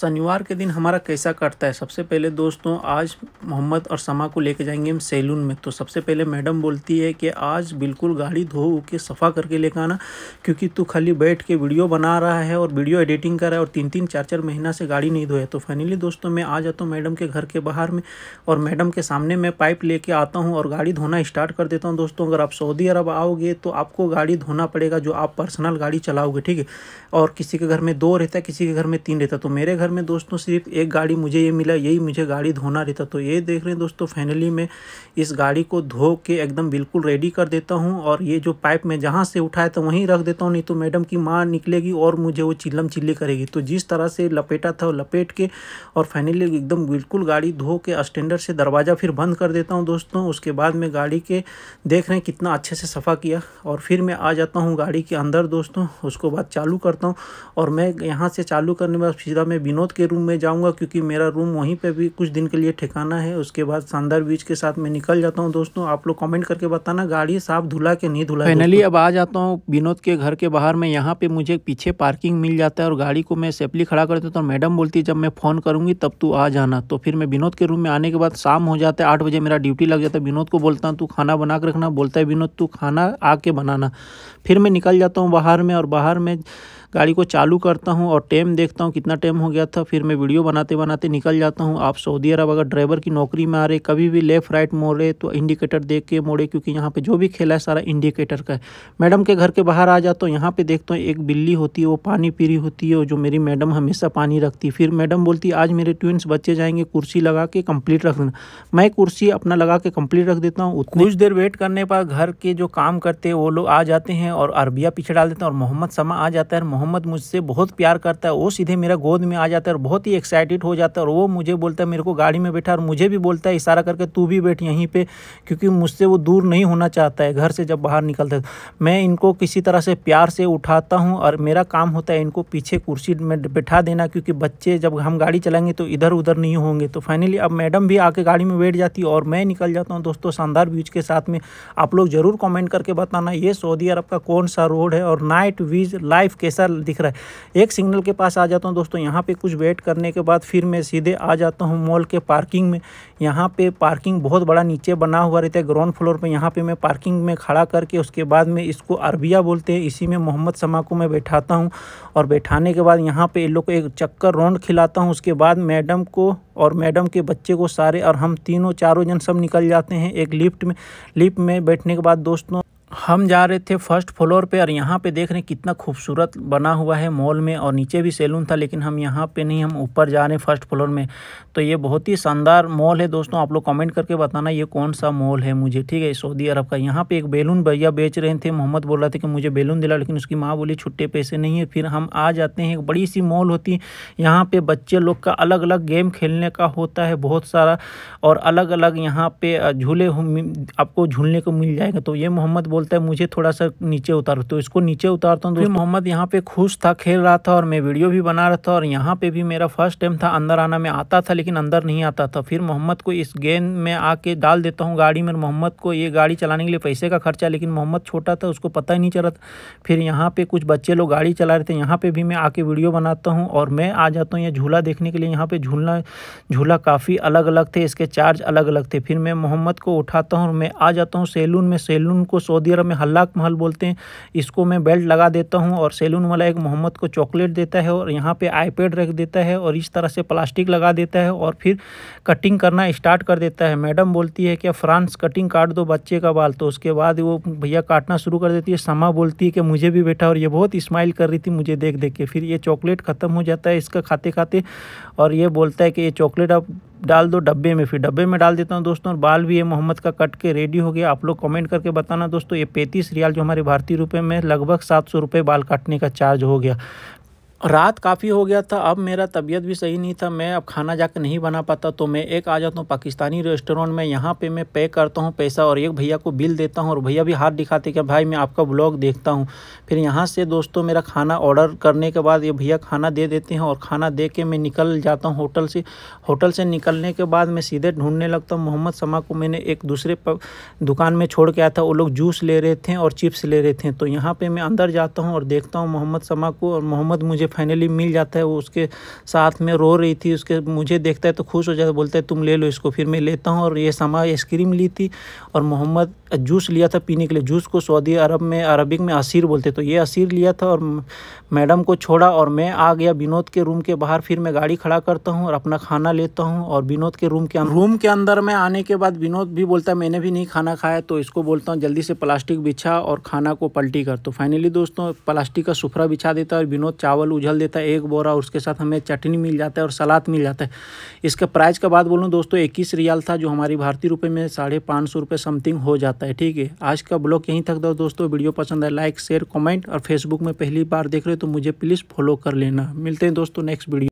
शनिवार के दिन हमारा कैसा कटता है सबसे पहले दोस्तों आज मोहम्मद और समा को लेके जाएंगे हम सैलून में तो सबसे पहले मैडम बोलती है कि आज बिल्कुल गाड़ी धो के सफ़ा करके लेकर आना क्योंकि तू खाली बैठ के वीडियो बना रहा है और वीडियो एडिटिंग कर रहा है और तीन तीन चार चार महीना से गाड़ी नहीं धोया तो फाइनली दोस्तों मैं आ जाता हूँ मैडम के घर के बाहर में और मैडम के सामने मैं पाइप लेके आता हूँ और गाड़ी धोना स्टार्ट कर देता हूँ दोस्तों अगर आप सऊदी अरब आओगे तो आपको गाड़ी धोना पड़ेगा जो आप पर्सनल गाड़ी चलाओगे ठीक है और किसी के घर में दो रहता है किसी के घर में तीन रहता तो मेरे घर घर में दोस्तों सिर्फ एक गाड़ी मुझे ये मिला यही मुझे गाड़ी धोना रहता तो ये देख रहे हैं दोस्तों फाइनली मैं इस गाड़ी को धो के एकदम बिल्कुल रेडी कर देता हूँ और ये जो पाइप मैं जहाँ से उठाया था वहीं रख देता हूँ नहीं तो मैडम की माँ निकलेगी और मुझे वो चिल्लम चिल्ली करेगी तो जिस तरह से लपेटा था लपेट के और फाइनली एकदम बिल्कुल गाड़ी धो के स्टैंडर्ड से दरवाज़ा फिर बंद कर देता हूँ दोस्तों उसके बाद मैं गाड़ी के देख रहे हैं कितना अच्छे से सफ़ा किया और फिर मैं आ जाता हूँ गाड़ी के अंदर दोस्तों उसको बाद चालू करता हूँ और मैं यहाँ से चालू करने के बाद सीधा मैं बिना विनोद के रूम में जाऊँगा क्योंकि मेरा रूम वहीं पर भी कुछ दिन के लिए ठिकाना है उसके बाद शानदार बीच के साथ मैं निकल जाता हूँ दोस्तों आप लोग कमेंट करके बताना गाड़ी साफ धुला के नहीं धुला फाइनली अब आ जाता हूँ विनोद के घर के बाहर में यहाँ पे मुझे पीछे पार्किंग मिल जाता है और गाड़ी को मैं सेफली खड़ा कर देता तो हूँ मैडम बोलती जब मैं फ़ोन करूँगी तब तू आ जाना तो फिर मैं विनोद के रूम में आने के बाद शाम हो जाता है आठ बजे मेरा ड्यूटी लग जाता है विनोद को बोलता हूँ तू खाना बना रखना बोलता है विनोद तू खाना आके बनाना फिर मैं निकल जाता हूँ बाहर में और बाहर में गाड़ी को चालू करता हूँ और टाइम देखता हूँ कितना टाइम हो गया था फिर मैं वीडियो बनाते बनाते निकल जाता हूँ आप सऊदी अरब अगर ड्राइवर की नौकरी में आ रहे कभी भी लेफ़्ट राइट मोड़े तो इंडिकेटर देख के मोड़े क्योंकि यहाँ पर जो भी खेला है सारा इंडिकेटर का है मैडम के घर के बाहर आ जाता हूँ यहाँ पर देखता हूँ एक बिल्ली होती है वो पानी पी होती है जो मेरी मैडम हमेशा पानी रखती फिर मैडम बोलती आज मेरे ट्विंस बच्चे जाएंगे कुर्सी लगा के कम्प्लीट रख मैं कुर्सी अपना लगा के कम्प्लीट रख देता हूँ कुछ देर वेट करने पर घर के जो काम करते हैं वो लोग आ जाते हैं और अरबिया पीछे डाल देते हैं और मोहम्मद समा आ जाता है मोहम्मद मुझसे बहुत प्यार करता है वो सीधे मेरा गोद में आ जाता है और बहुत ही एक्साइटेड हो जाता है और वो मुझे बोलता है मेरे को गाड़ी में बैठा और मुझे भी बोलता है इशारा करके तू भी बैठ यहीं पर क्योंकि मुझसे वो दूर नहीं होना चाहता है घर से जब बाहर निकलता है मैं इनको किसी तरह से प्यार से उठाता हूँ और मेरा काम होता है इनको पीछे कुर्सी में बैठा देना क्योंकि बच्चे जब हम गाड़ी चलाएंगे तो इधर उधर नहीं होंगे तो फाइनली अब मैडम भी आके गाड़ी में बैठ जाती है और मैं निकल जाता हूँ दोस्तों शानदार व्यूज के साथ में आप लोग ज़रूर कमेंट करके बताना ये सऊदी अरब का कौन सा रोड है और नाइट वीज लाइफ कैसा सिग्नल दिख रहा है एक सिग्नल के पास आ जाता हूँ दोस्तों यहाँ पे कुछ वेट करने के बाद फिर मैं सीधे आ जाता हूँ मॉल के पार्किंग में यहाँ पे पार्किंग बहुत बड़ा नीचे बना हुआ रहता है ग्राउंड फ्लोर पर यहाँ पर मैं पार्किंग में खड़ा करके उसके बाद में इसको अरबिया बोलते हैं इसी में मोहम्मद समा को मैं बैठाता हूँ और बैठाने के बाद यहाँ पर लोग को एक चक्कर राउंड खिलाता हूँ उसके बाद मैडम को और मैडम के बच्चे को सारे और हम तीनों चारों जन सब निकल जाते हैं एक लिफ्ट में लिफ्ट में बैठने के बाद दोस्तों हम जा रहे थे फर्स्ट फ्लोर पे और यहाँ पे देख रहे हैं कितना खूबसूरत बना हुआ है मॉल में और नीचे भी सैलून था लेकिन हम यहाँ पे नहीं हम ऊपर जा रहे हैं फर्स्ट फ्लोर में तो ये बहुत ही शानदार मॉल है दोस्तों आप लोग कमेंट करके बताना ये कौन सा मॉल है मुझे ठीक है सऊदी अरब का यहाँ पे एक बैलून भैया बेच रहे थे मोहम्मद बोल रहा था कि मुझे बैलून दिला लेकिन उसकी माँ बोली छुट्टे पैसे नहीं है फिर हम आ जाते हैं एक बड़ी सी मॉल होती है यहाँ पर बच्चे लोग का अलग अलग गेम खेलने का होता है बहुत सारा और अलग अलग यहाँ पे झूले आपको झूलने को मिल जाएगा तो ये मोहम्मद बोलते है मुझे थोड़ा सा नीचे उतार तो इसको नीचे उतारता हूँ मोहम्मद यहाँ पे खुश था खेल रहा था और मैं वीडियो भी बना रहा था और यहाँ पे भी मेरा फर्स्ट टाइम था अंदर आना मैं आता था लेकिन अंदर नहीं आता था फिर मोहम्मद को इस गेंद में आके डाल देता हूँ गाड़ी में मोहम्मद को ये गाड़ी चलाने के लिए पैसे का खर्चा लेकिन मोहम्मद छोटा था उसको पता ही नहीं चला फिर यहाँ पे कुछ बच्चे लोग गाड़ी चला रहे थे यहाँ पे भी मैं आके वीडियो बनाता हूँ और मैं आ जाता हूँ ये झूला देखने के लिए यहाँ पे झूलना झूला काफ़ी अलग अलग थे इसके चार्ज अलग अलग थे फिर मैं मोहम्मद को उठाता हूँ और मैं आ जाता हूँ सैलून में सैलून को सऊदी अरब जगह में हल्लाक महल बोलते हैं इसको मैं बेल्ट लगा देता हूँ और सैलून वाला एक मोहम्मद को चॉकलेट देता है और यहाँ पर आई रख देता है और इस तरह से प्लास्टिक लगा देता है और फिर कटिंग करना स्टार्ट कर देता है मैडम बोलती है कि फ्रांस कटिंग काट दो बच्चे का बाल तो उसके बाद वो भैया काटना शुरू कर देती है समा बोलती है कि मुझे भी बैठा और ये बहुत स्माइल कर रही थी मुझे देख देख के फिर ये चॉकलेट ख़त्म हो जाता है इसका खाते खाते और ये बोलता है कि ये चॉकलेट अब डाल दो डब्बे में फिर डब्बे में डाल देता हूँ दोस्तों और बाल भी ये मोहम्मद का कट के रेडी हो गया आप लोग कमेंट करके बताना दोस्तों ये पैंतीस रियाल जो हमारे भारतीय रुपये में लगभग सात सौ रुपये बाल काटने का चार्ज हो गया रात काफ़ी हो गया था अब मेरा तबीयत भी सही नहीं था मैं अब खाना जाकर नहीं बना पाता तो मैं एक आ जाता हूँ पाकिस्तानी रेस्टोरेंट में यहाँ पे मैं पे करता हूँ पैसा और एक भैया को बिल देता हूँ और भैया भी हाथ दिखाते कि भाई मैं आपका ब्लॉग देखता हूँ फिर यहाँ से दोस्तों मेरा खाना ऑर्डर करने के बाद ये भैया खाना दे देते हैं और खाना दे के मैं निकल जाता हूँ होटल से होटल से निकलने के बाद मैं सीधे ढूंढने लगता हूँ मोहम्मद समा को मैंने एक दूसरे दुकान में छोड़ के आया था वो लोग जूस ले रहे थे और चिप्स ले रहे थे तो यहाँ पर मैं अंदर जाता हूँ और देखता हूँ मोहम्मद समा को और मोहम्मद मुझे फाइनली मिल जाता है वो उसके साथ में रो रही थी उसके मुझे देखता है तो खुश हो जाता है बोलता है तुम ले लो इसको फिर मैं लेता हूँ और ये सामा आइसक्रीम ली थी और मोहम्मद जूस लिया था पीने के लिए जूस को सऊदी अरब में अरबिक में असीर बोलते तो ये असीर लिया था और मैडम को छोड़ा और मैं आ गया विनोद के रूम के बाहर फिर मैं गाड़ी खड़ा करता हूँ और अपना खाना लेता हूँ और विनोद के रूम के अं-, रूम के अंदर में आने के बाद विनोद भी बोलता है मैंने भी नहीं खाना खाया तो इसको बोलता हूँ जल्दी से प्लास्टिक बिछा और खाना को पलटी कर तो फाइनली दोस्तों प्लास्टिक का सुफरा बिछा देता है और विनोद चावल उझल देता है एक बोरा उसके साथ हमें चटनी मिल जाता है और सलाद मिल जाता है इसका प्राइस का बात बोलूँ दोस्तों इक्कीस रियाल था जो हमारी भारतीय रुपये में साढ़े पाँच सौ रुपये समथिंग हो जाता है ठीक है आज का ब्लॉग यहीं तक था दोस्तों वीडियो पसंद है लाइक शेयर कॉमेंट और फेसबुक में पहली बार देख रहे हो तो मुझे प्लीज़ फॉलो कर लेना मिलते हैं दोस्तों नेक्स्ट वीडियो